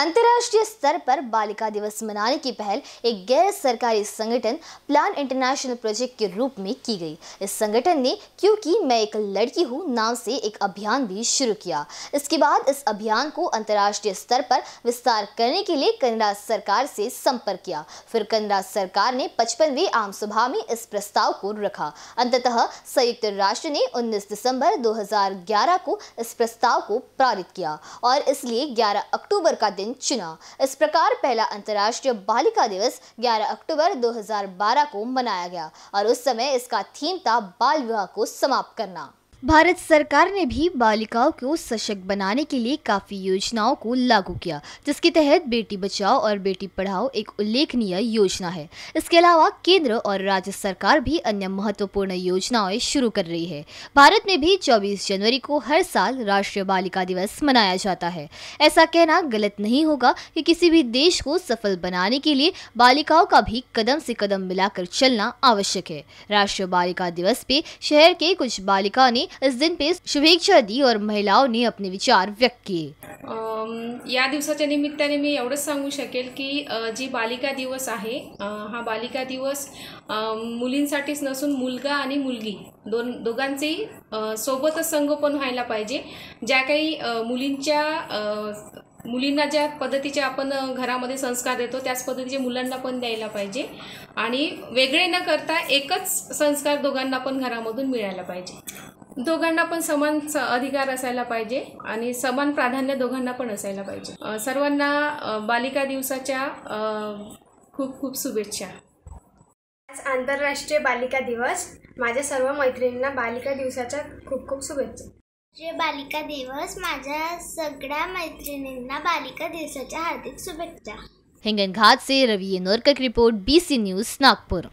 अंतर्राष्ट्रीय स्तर पर बालिका दिवस मनाने की पहल एक गैर सरकारी संगठन प्लान इंटरनेशनल प्रोजेक्ट के रूप में की गई इस संगठन ने क्योंकि मैं एक लड़की हूँ नाम से एक अभियान भी शुरू किया इसके बाद इस अभियान को अंतर्राष्ट्रीय स्तर पर विस्तार करने के लिए कनाडा सरकार से संपर्क किया फिर कनाडा सरकार ने पचपनवे आम सभा में इस प्रस्ताव को रखा अंततः संयुक्त राष्ट्र ने उन्नीस दिसंबर दो को इस प्रस्ताव को पारित किया और इसलिए ग्यारह अक्टूबर का दिन दिन चुना इस प्रकार पहला अंतर्राष्ट्रीय बालिका दिवस 11 अक्टूबर 2012 को मनाया गया और उस समय इसका थीम था बाल विवाह को समाप्त करना भारत सरकार ने भी बालिकाओं को सशक्त बनाने के लिए काफ़ी योजनाओं को लागू किया जिसके तहत बेटी बचाओ और बेटी पढ़ाओ एक उल्लेखनीय योजना है इसके अलावा केंद्र और राज्य सरकार भी अन्य महत्वपूर्ण योजनाएं शुरू कर रही है भारत में भी 24 जनवरी को हर साल राष्ट्रीय बालिका दिवस मनाया जाता है ऐसा कहना गलत नहीं होगा कि किसी भी देश को सफल बनाने के लिए बालिकाओं का भी कदम से कदम मिलाकर चलना आवश्यक है राष्ट्रीय बालिका दिवस पे शहर के कुछ बालिकाओं ने इस दिन पे शुभेच्छा दी और महिलाओं ने अपने विचार व्यक्त किए या दिवसाच्या निमित्ताने मी एवढंच सांगू शकेल की जी बालिका दिवस आहे हा बालिका दिवस मुलींसाठीच नसून मुलगा आणि मुलगी दोन दोघांचेही सोबतच संगोपन व्हायला पाहिजे ज्या काही मुलींच्या मुलींना ज्या पद्धतीचे आपण घरामध्ये संस्कार देतो त्याच पद्धतीचे मुलांना पण द्यायला पाहिजे आणि वेगळे न करता एकच संस्कार दोघांना पण घरामधून मिळायला पाहिजे दोघांना पण समान अधिकार असायला पाहिजे आणि समान प्राधान्य दोघांना पण असायला पाहिजे सर्वांना बालिका दिवसाच्या खूप खूप शुभेच्छा आज आंतरराष्ट्रीय बालिका दिवस माझ्या सर्व मैत्रिणींना बालिका दिवसाच्या खूप खूप शुभेच्छा राष्ट्रीय बालिका दिवस माझ्या सगळ्या मैत्रिणींना बालिका दिवसाच्या हार्दिक शुभेच्छा हिंगणघाट से Ravi Norkar report B C news Nagpur